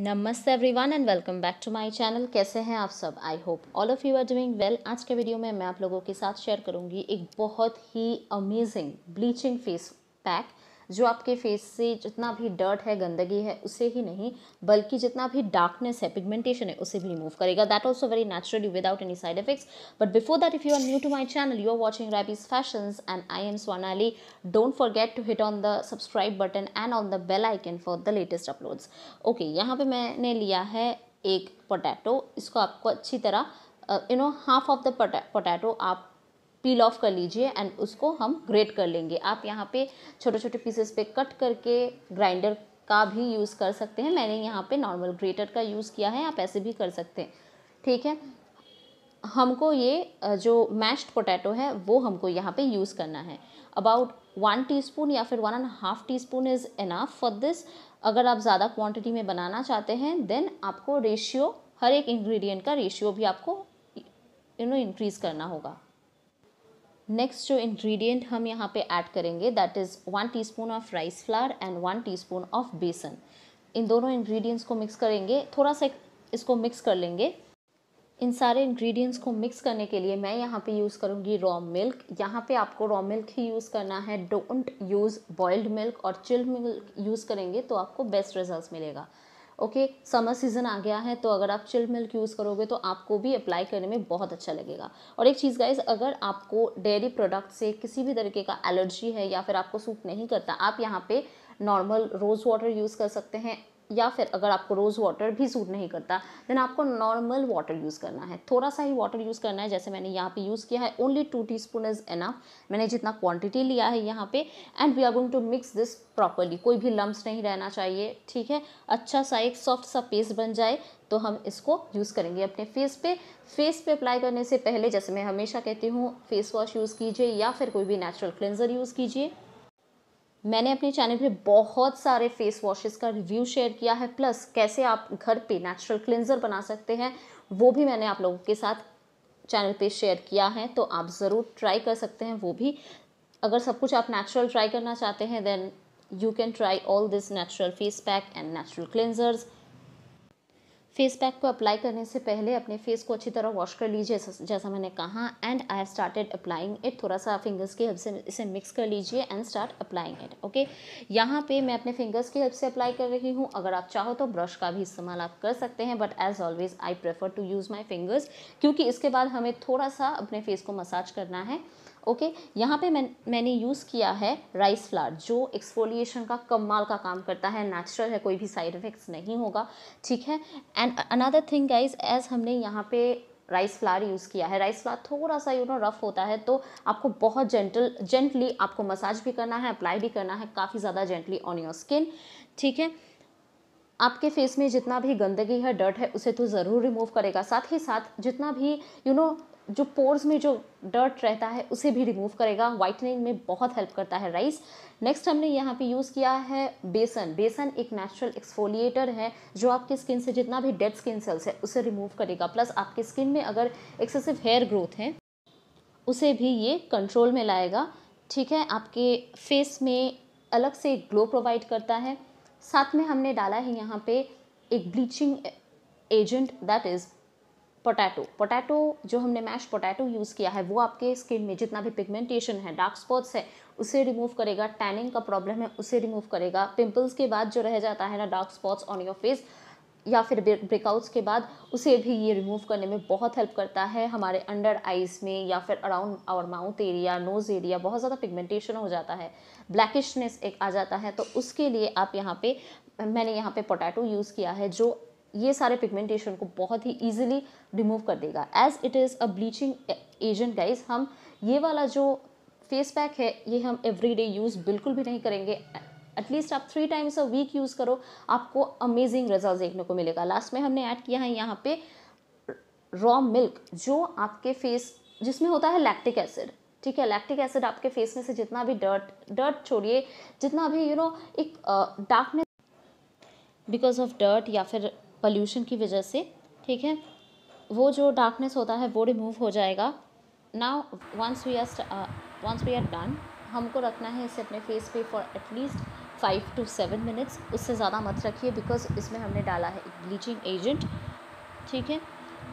नमस्ते everyone and welcome back to my channel कैसे हैं आप सब I hope all of you are doing well आज के वीडियो में मैं आप लोगों के साथ शेयर करूंगी एक बहुत ही अमेजिंग ब्लीचिंग फेस पैक जो आपके फेस से जितना भी डर्ट है गंदगी है उसे ही नहीं बल्कि जितना भी डार्कनेस है पिगमेंटेशन है उसे भी रिमूव करेगा that also very naturally without any side effects but before that if you are new to my channel you are watching rabies fashion and I am Sonali don't forget to hit on the subscribe button and on the bell icon for the latest uploads okay यहाँ पे मैंने लिया है एक potato इसको आपको अच्छी तरह you know half of the potato आप पील ऑफ कर लीजिए एंड उसको हम ग्रेट कर लेंगे आप यहाँ पे छोटे छोटे पीसेस पे कट करके ग्राइंडर का भी यूज़ कर सकते हैं मैंने यहाँ पे नॉर्मल ग्रेटर का यूज़ किया है आप ऐसे भी कर सकते हैं ठीक है हमको ये जो मैश्ड पोटैटो है वो हमको यहाँ पे यूज़ करना है अबाउट वन टीस्पून या फिर one and half tea spoon is enough for this अगर आप ज़्यादा क्वांटिटी में बनाना चाहते हैं देन आपको रेशियो हर एक इंग्रेडिएंट का रेशियो भी आपको यू नो इंक्रीज़ करना होगा नेक्स्ट जो इन्ग्रीडियंट हम यहाँ पे ऐड करेंगे that is one teaspoon of rice flour and one teaspoon of besan इन दोनों इन्ग्रीडियंट्स को मिक्स करेंगे थोड़ा सा इसको मिक्स कर लेंगे इन सारे इन्ग्रीडियंट्स को मिक्स करने के लिए मैं यहाँ पे यूज़ करूँगी रॉ मिल्क यहाँ पे आपको रॉ मिल्क ही यूज़ करना है डोंट यूज़ बॉइल्ड मिल्क और चिल्ड मिल्क यूज़ करेंगे तो आपको बेस्ट रिजल्ट मिलेगा ओके समर सीज़न आ गया है तो अगर आप चिल्ड मिल्क यूज़ करोगे तो आपको भी अप्लाई करने में बहुत अच्छा लगेगा और एक चीज़ गाइज अगर आपको डेयरी प्रोडक्ट से किसी भी तरीके का एलर्जी है या फिर आपको सूट नहीं करता आप यहाँ पे नॉर्मल रोज़ वाटर यूज़ कर सकते हैं या फिर अगर आपको रोज़ वाटर भी सूट नहीं करता देन आपको नॉर्मल वाटर यूज़ करना है थोड़ा सा ही वाटर यूज़ करना है जैसे मैंने यहाँ पे यूज़ किया है only two tea spoon is enough मैंने जितना क्वांटिटी लिया है यहाँ पे and we are going to mix this properly कोई भी लम्ब नहीं रहना चाहिए ठीक है अच्छा सा एक सॉफ्ट सा पेस्ट बन जाए तो हम इसको यूज़ करेंगे अपने फेस पे फेस पे अप्लाई करने से पहले जैसे मैं हमेशा कहती हूँ फेस वॉश यूज़ कीजिए या फिर कोई भी नेचुरल क्लेंजर यूज़ कीजिए मैंने अपने चैनल पे बहुत सारे फेस वॉशेस का रिव्यू शेयर किया है प्लस कैसे आप घर पे नेचुरल क्लिनजर बना सकते हैं वो भी मैंने आप लोगों के साथ चैनल पे शेयर किया है तो आप ज़रूर ट्राई कर सकते हैं वो भी अगर सब कुछ आप नेचुरल ट्राई करना चाहते हैं then you can try all this natural face pack and natural cleansers face pack को अप्लाई करने से पहले अपने फेस को अच्छी तरह वॉश कर लीजिए जैसा मैंने कहा and I have started applying it थोड़ा सा फिंगर्स की हेल्प से इसे मिक्स कर लीजिए and start applying it okay यहाँ पे मैं अपने फिंगर्स की हेल्प से अप्लाई कर रही हूँ अगर आप चाहो तो ब्रश का भी इस्तेमाल आप कर सकते हैं but as always I prefer to use my fingers क्योंकि इसके बाद हमें थोड़ा सा अपने फेस को मसाज करना है ओके यहाँ पे मैं मैंने यूज़ किया है राइस फ्लावर जो एक्सफोलिएशन का कमाल का काम करता है नेचुरल है कोई भी साइड इफ़ेक्ट्स नहीं होगा ठीक है and another thing guys as हमने यहाँ पे राइस फ्लावर यूज़ किया है राइस फ्लावर थोड़ा सा यू नो रफ़ होता है तो आपको बहुत जेंटल जेंटली आपको मसाज भी करना है अप्लाई भी करना है काफ़ी ज़्यादा जेंटली ऑन योर स्किन ठीक है आपके फेस में जितना भी गंदगी है डर्ट है उसे तो ज़रूर रिमूव करेगा साथ ही साथ जितना भी यू you नो know, जो पोर्स में जो डर्ट रहता है उसे भी रिमूव करेगा वाइटनिंग में बहुत हेल्प करता है राइस नेक्स्ट हमने यहाँ पे यूज़ किया है बेसन बेसन एक नेचुरल एक्सफोलिएटर है जो आपकी स्किन से जितना भी डेड स्किन सेल्स है उसे रिमूव करेगा प्लस आपकी स्किन में अगर एक्सेसिव हेयर ग्रोथ है उसे भी ये कंट्रोल में लाएगा ठीक है आपके फेस में अलग से ग्लो प्रोवाइड करता है साथ में हमने डाला है यहाँ पे एक bleaching agent that is potato potato जो हमने मैश पोटैटो यूज़ किया है वो आपके स्किन में जितना भी पिगमेंटेशन है डार्क स्पॉट्स है उसे रिमूव करेगा टैनिंग का प्रॉब्लम है उसे रिमूव करेगा पिंपल्स के बाद जो रह जाता है ना dark spots on your face या फिर ब्रेकआउट्स के बाद उसे भी ये रिमूव करने में बहुत हेल्प करता है हमारे अंडर आइज़ में या फिर around our mouth area nose area बहुत ज़्यादा पिगमेंटेशन हो जाता है ब्लैकिशनेस एक आ जाता है तो उसके लिए आप यहाँ पे मैंने यहाँ पे पोटैटो यूज़ किया है जो ये सारे पिगमेंटेशन को बहुत ही ईजिली रिमूव कर देगा as it is a bleaching agent guys हम ये वाला जो फेस पैक है ये हम एवरी डे यूज़ बिल्कुल भी नहीं करेंगे एटलीस्ट आप three times a week use करो आपको अमेजिंग रिजल्ट देखने को मिलेगा लास्ट में हमने ऐड किया है यहाँ पे रॉ मिल्क जो आपके फेस जिसमें होता है लैक्टिक एसिड ठीक है लैक्टिक एसिड आपके फेस में से जितना भी डर्ट डर्ट छोड़िए जितना भी यू you नो know, एक डार्कनेस बिकॉज ऑफ डर्ट या फिर पल्यूशन की वजह से ठीक है वो जो डार्कनेस होता है वो रिमूव हो जाएगा now once we are once we are done हमको रखना है इसे अपने फेस पे for at least five to seven minutes उससे ज़्यादा मत रखिए बिकॉज इसमें हमने डाला है ब्लीचिंग एजेंट ठीक है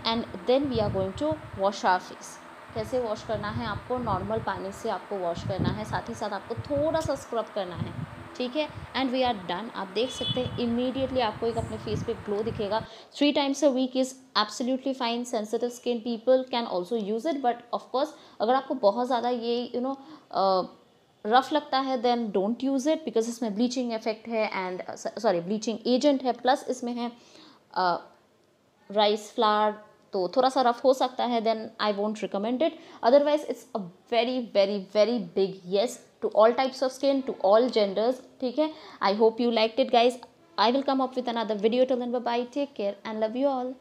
and then we are going to wash our face कैसे वॉश करना है आपको नॉर्मल पानी से आपको वॉश करना है साथ ही साथ आपको थोड़ा सा स्क्रब करना है ठीक है एंड वी आर डन आप देख सकते हैं इमीडिएटली आपको एक अपने फेस पे ग्लो दिखेगा three times a week is absolutely fine sensitive skin people can also use it but of course अगर आपको बहुत ज़्यादा ये यू नो रफ लगता है then don't use it because इसमें ब्लीचिंग इफेक्ट है एंड सॉरी ब्लीचिंग एजेंट है प्लस इसमें है राइस फ्लावर तो थोड़ा सा रफ हो सकता है then I won't recommend it otherwise it's a very very very big yes to all types of skin to all genders okay i hope you liked it guys i will come up with another video till then bye bye take care and love you all